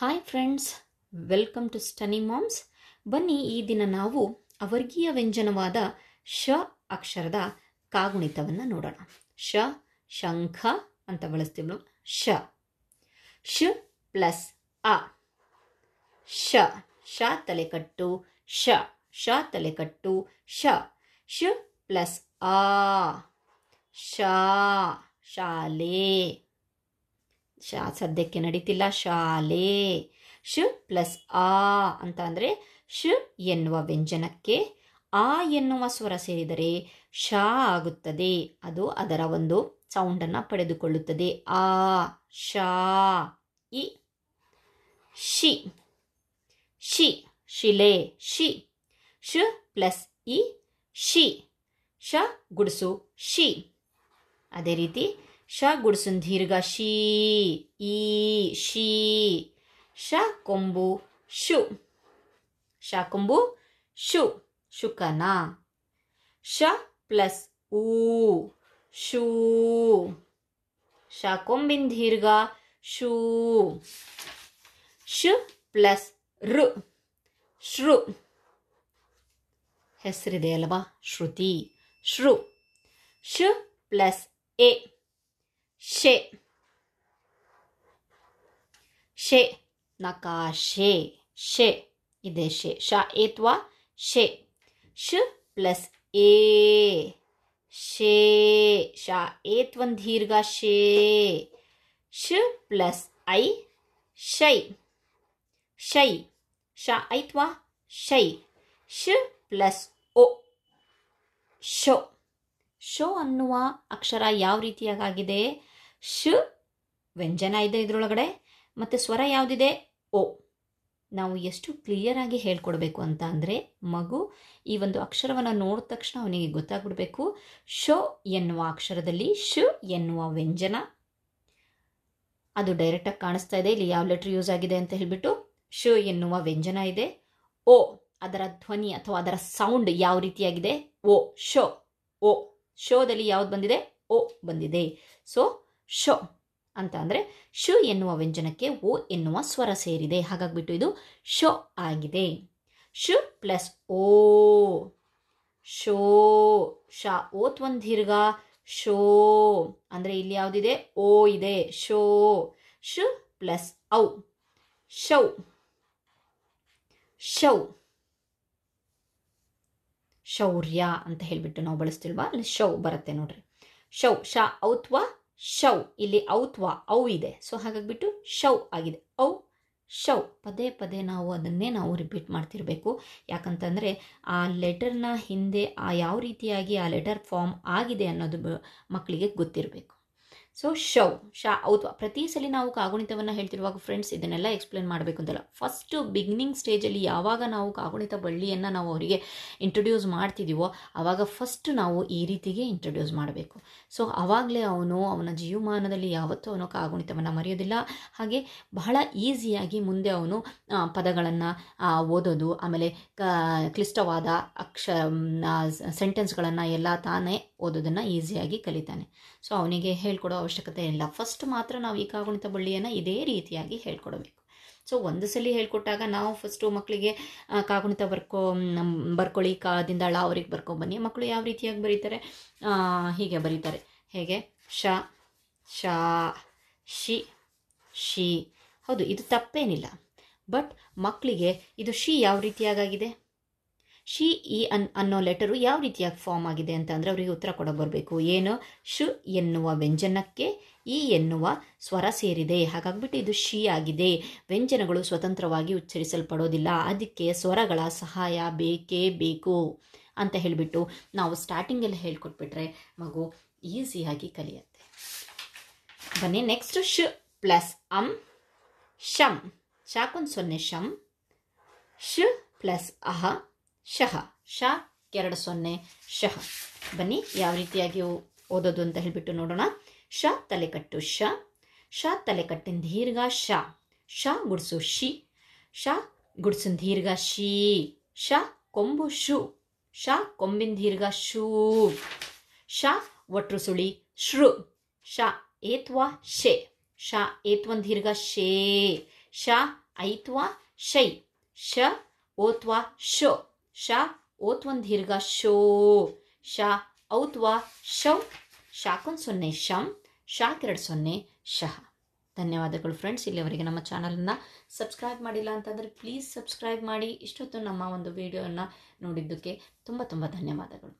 hi friends welcome to stunny moms ಬನ್ನಿ ಈ ದಿನ ನಾವು ಅವರ್ಗೀಯ ವ್ಯಂಜನವಾದ ಶ ಅಕ್ಷರದ ಕಾಗುಣಿತವನ್ನು ನೋಡೋಣ ಶ ಶಂಖ ಅಂತ ಬಳಸ್ತೀವಿ ಶ ಶ ಪ್ಲಸ್ ಅ ಶ ಶ ತಲೆಕಟ್ಟು ಶ ಶ ತಲೆಕಟ್ಟು ಶ ಶ ಪ್ಲಸ್ ಆ ಶಾಲೆ ಶ ಸದ್ಯಕ್ಕೆ ನಡೀತಿಲ್ಲ ಶಾಲೆ ಶು ಪ್ಲಸ್ ಆ ಅಂತ ಅಂದರೆ ಶು ಎನ್ನುವ ವ್ಯಂಜನಕ್ಕೆ ಆ ಎನ್ನುವ ಸ್ವರ ಸೇರಿದರೆ ಶ ಆಗುತ್ತದೆ ಅದು ಅದರ ಒಂದು ಸೌಂಡನ್ನು ಪಡೆದುಕೊಳ್ಳುತ್ತದೆ ಆ ಶಾ ಇ ಶಿ ಶಿ ಶಿಲೆ ಶಿ ಶ ಪ್ಲಸ್ ಇ ಶಿ ಶ ಗುಡಿಸು ಶಿ ಅದೇ ರೀತಿ ಶ ಗುಡಿಸು ದೀರ್ಘ ಶೀ ಈ ಶೀ ಶ ಕೊಂಬು ಶು ಶ ಕೊಂಬು ಶು ಶುಕನ ಶ ಪ್ಲಸ್ ಊ ಶೂ ಶ ಕೊಂಬಿನ ದೀರ್ಘ ಶೂ ಶು ಪ್ಲಸ್ ಋ ಶೃ ಹೆಸರಿದೆ ಅಲ್ವಾ ಶ್ರುತಿ ಶೃ ಶು ಪ್ಲಸ್ ಎ ಶೆ ಶೆ ನಕಾಶೆ ಶೆ ಇದೆ ಶೆ ಶ ಏತ್ವಾ ಶೆ ಶ ಪ್ಲಸ್ ಎ ಶೇ ಶ ಏತ್ ಒಂದು ದೀರ್ಘ ಶೇ ಶ ಪ್ಲಸ್ ಐ ಶೈ ಶೈ ಶ ಐತ್ವಾ ಶೈ ಶ ಪ್ಲಸ್ ಒ ಶೋ ಶೋ ಅನ್ನುವ ಅಕ್ಷರ ಯಾವ ರೀತಿಯಾಗಿದೆ ಶ ವ್ಯಂಜನ ಇದೆ ಇದರೊಳಗಡೆ ಮತ್ತು ಸ್ವರ ಯಾವುದಿದೆ ಓ ನಾವು ಎಷ್ಟು ಕ್ಲಿಯರ್ ಆಗಿ ಹೇಳ್ಕೊಡ್ಬೇಕು ಅಂತ ಅಂದರೆ ಮಗು ಈ ಒಂದು ಅಕ್ಷರವನ್ನು ನೋಡಿದ ತಕ್ಷಣ ಅವನಿಗೆ ಗೊತ್ತಾಗ್ಬಿಡ್ಬೇಕು ಶೋ ಎನ್ನುವ ಅಕ್ಷರದಲ್ಲಿ ಶ ಎನ್ನುವ ವ್ಯಂಜನ ಅದು ಡೈರೆಕ್ಟಾಗಿ ಕಾಣಿಸ್ತಾ ಇದೆ ಇಲ್ಲಿ ಯಾವ ಲೆಟ್ರ್ ಯೂಸ್ ಆಗಿದೆ ಅಂತ ಹೇಳಿಬಿಟ್ಟು ಶ ಎನ್ನುವ ವ್ಯಂಜನ ಇದೆ ಓ ಅದರ ಧ್ವನಿ ಅಥವಾ ಅದರ ಸೌಂಡ್ ಯಾವ ರೀತಿಯಾಗಿದೆ ಓ ಶೋ ಓ ಶೋದಲ್ಲಿ ಯಾವ್ದು ಬಂದಿದೆ ಓ ಬಂದಿದೆ ಸೊ ಶೊ ಅಂತ ಅಂದರೆ ಶು ಎನ್ನುವ ವ್ಯಂಜನಕ್ಕೆ ಓ ಎನ್ನುವ ಸ್ವರ ಸೇರಿದೆ ಹಾಗಾಗ್ಬಿಟ್ಟು ಇದು ಶೋ ಆಗಿದೆ ಶು ಪ್ಲಸ್ ಓ ಶೋ ಶಾ ಓತ್ ಒಂದು ದೀರ್ಘ ಶೋ ಅಂದರೆ ಇಲ್ಲಿ ಯಾವುದಿದೆ ಓ ಇದೆ ಶೋ ಶು ಪ್ಲಸ್ ಔ ಶೌ ಶೌ ಶೌರ್ಯ ಅಂತ ಹೇಳಿಬಿಟ್ಟು ನಾವು ಬಳಸ್ತಿಲ್ವಾ ಅಲ್ಲಿ ಶೌ ಬರುತ್ತೆ ನೋಡ್ರಿ ಶೌ ಶಾ ಔತ್ವ ಶೌ ಇಲ್ಲಿ ಔತ್ವಾ ಔ ಇದೆ ಸೊ ಹಾಗಾಗಿಬಿಟ್ಟು ಶೌ ಆಗಿದೆ ಔ ಶೌ ಪದೇ ಪದೇ ನಾವು ಅದನ್ನೇ ನಾವು ರಿಪೀಟ್ ಮಾಡ್ತಿರಬೇಕು ಯಾಕಂತಂದರೆ ಆ ಲೆಟರ್ನ ಹಿಂದೆ ಆ ಯಾವ ರೀತಿಯಾಗಿ ಆ ಲೆಟರ್ ಫಾರ್ಮ್ ಆಗಿದೆ ಅನ್ನೋದು ಮಕ್ಕಳಿಗೆ ಗೊತ್ತಿರಬೇಕು ಸೊ ಶೌ ಶಾ ಔತ್ವ ಪ್ರತಿ ಸಲ ನಾವು ಕಾಗುಣಿತವನ್ನು ಹೇಳ್ತಿರುವಾಗ ಫ್ರೆಂಡ್ಸ್ ಇದನ್ನೆಲ್ಲ ಎಕ್ಸ್ಪ್ಲೇನ್ ಮಾಡಬೇಕು ಅಂತಲ್ಲ ಫಸ್ಟು ಬಿಗಿನಿಂಗ್ ಸ್ಟೇಜಲ್ಲಿ ಯಾವಾಗ ನಾವು ಕಾಗುಣಿತ ಬಳ್ಳಿಯನ್ನು ನಾವು ಅವರಿಗೆ ಇಂಟ್ರೊಡ್ಯೂಸ್ ಮಾಡ್ತಿದ್ದೀವೋ ಆವಾಗ ಫಸ್ಟ್ ನಾವು ಈ ರೀತಿಗೆ ಇಂಟ್ರೊಡ್ಯೂಸ್ ಮಾಡಬೇಕು ಸೊ ಆವಾಗಲೇ ಅವನು ಅವನ ಜೀವಮಾನದಲ್ಲಿ ಯಾವತ್ತೂ ಅವನು ಕಾಗುಣಿತವನ್ನು ಮರೆಯೋದಿಲ್ಲ ಹಾಗೆ ಬಹಳ ಈಸಿಯಾಗಿ ಮುಂದೆ ಅವನು ಪದಗಳನ್ನು ಓದೋದು ಆಮೇಲೆ ಕ ಕ್ಲಿಷ್ಟವಾದ ಅಕ್ಷ ಸೆಂಟೆನ್ಸ್ಗಳನ್ನು ಎಲ್ಲ ತಾನೇ ಓದೋದನ್ನು ಈಸಿಯಾಗಿ ಕಲಿತಾನೆ ಸೊ ಅವನಿಗೆ ಹೇಳ್ಕೊಡೋ ಅವಶ್ಯಕತೆ ಇಲ್ಲ ಫಸ್ಟ್ ಮಾತ್ರ ನಾವು ಈ ಕಾಗುಣಿತ ಬಳ್ಳಿಯನ್ನು ಇದೇ ರೀತಿಯಾಗಿ ಹೇಳ್ಕೊಡಬೇಕು ಸೊ ಒಂದು ಸಲ ಹೇಳ್ಕೊಟ್ಟಾಗ ನಾವು ಫಸ್ಟು ಮಕ್ಕಳಿಗೆ ಕಾಗುಣಿತ ಬರ್ಕೊ ಬರ್ಕೊಳ್ಳಿ ಅಳ ಅವ್ರಿಗೆ ಬರ್ಕೊ ಬನ್ನಿ ಮಕ್ಕಳು ಯಾವ ರೀತಿಯಾಗಿ ಬರೀತಾರೆ ಹೀಗೆ ಬರೀತಾರೆ ಹೇಗೆ ಶ ಶಾ ಶಿ ಶಿ ಹೌದು ಇದು ತಪ್ಪೇನಿಲ್ಲ ಬಟ್ ಮಕ್ಕಳಿಗೆ ಇದು ಶಿ ಯಾವ ರೀತಿಯಾಗಿದೆ ಶಿ ಇ ಅನ್ ಅನ್ನೋ ಲೆಟರು ಯಾವ ರೀತಿಯಾಗಿ ಫಾರ್ಮ್ ಆಗಿದೆ ಅಂತ ಅಂದರೆ ಅವರಿಗೆ ಉತ್ತರ ಕೊಡ ಬರಬೇಕು ಏನು ಶು ಎನ್ನುವ ವ್ಯಂಜನಕ್ಕೆ ಇ ಎನ್ನುವ ಸ್ವರ ಸೇರಿದೆ ಹಾಗಾಗ್ಬಿಟ್ಟು ಇದು ಶಿ ಆಗಿದೆ ವ್ಯಂಜನಗಳು ಸ್ವತಂತ್ರವಾಗಿ ಉಚ್ಚರಿಸಲ್ಪಡೋದಿಲ್ಲ ಅದಕ್ಕೆ ಸ್ವರಗಳ ಸಹಾಯ ಬೇಕೇ ಬೇಕು ಅಂತ ಹೇಳಿಬಿಟ್ಟು ನಾವು ಸ್ಟಾರ್ಟಿಂಗಲ್ಲಿ ಹೇಳ್ಕೊಟ್ಬಿಟ್ರೆ ಮಗು ಈಸಿಯಾಗಿ ಕಲಿಯುತ್ತೆ ಬನ್ನಿ ನೆಕ್ಸ್ಟ್ ಶ್ ಪ್ಲಸ್ ಅಂ ಶಮ್ ಶಾಕೊಂದು ಸೊನ್ನೆ ಶಮ್ ಶ್ ಪ್ಲಸ್ ಅಹ ಶಹ ಶ ಎರಡು ಸೊನ್ನೆ ಶಹ ಬನ್ನಿ ಯಾವ ರೀತಿಯಾಗಿ ಓದೋದು ಅಂತ ಹೇಳಿಬಿಟ್ಟು ನೋಡೋಣ ಶ ತಲೆಕಟ್ಟು ಶ ಶ ತಲೆಕಟ್ಟಿನ ದೀರ್ಘ ಶ ಶ ಗುಡ್ಸು ಶಿ ಶ ಗುಡ್ಸಿನ ದೀರ್ಘ ಶೀ ಶ ಕೊಂಬು ಶು ಶ ಕೊಂಬಿನ ದೀರ್ಘ ಶೂ ಶ ಒಟ್ರು ಸುಳಿ ಶೃ ಶ ಏತ್ವಾ ಶೆ ಶ ಏತ್ವನ್ ದೀರ್ಘ ಶೇ ಶ ಐತ್ವಾ ಶೈ ಶ ಓತ್ವಾ ಶೋ ಶ ಓತ್ ಒಂದು ದೀರ್ಘ ಶೋ ಶ ಔತ್ವಾ ಶೌ ಶಾಕೊಂದು ಸೊನ್ನೆ ಶಂ ಶಾಕೆರಡು ಸೊನ್ನೆ ಶಹ ಧನ್ಯವಾದಗಳು ಫ್ರೆಂಡ್ಸ್ ಇಲ್ಲಿವರೆಗೆ ನಮ್ಮ ಚಾನಲನ್ನು ಸಬ್ಸ್ಕ್ರೈಬ್ ಮಾಡಿಲ್ಲ ಅಂತಂದರೆ ಪ್ಲೀಸ್ ಸಬ್ಸ್ಕ್ರೈಬ್ ಮಾಡಿ ಇಷ್ಟೊತ್ತು ನಮ್ಮ ಒಂದು ವಿಡಿಯೋನ ನೋಡಿದ್ದಕ್ಕೆ ತುಂಬ ತುಂಬ ಧನ್ಯವಾದಗಳು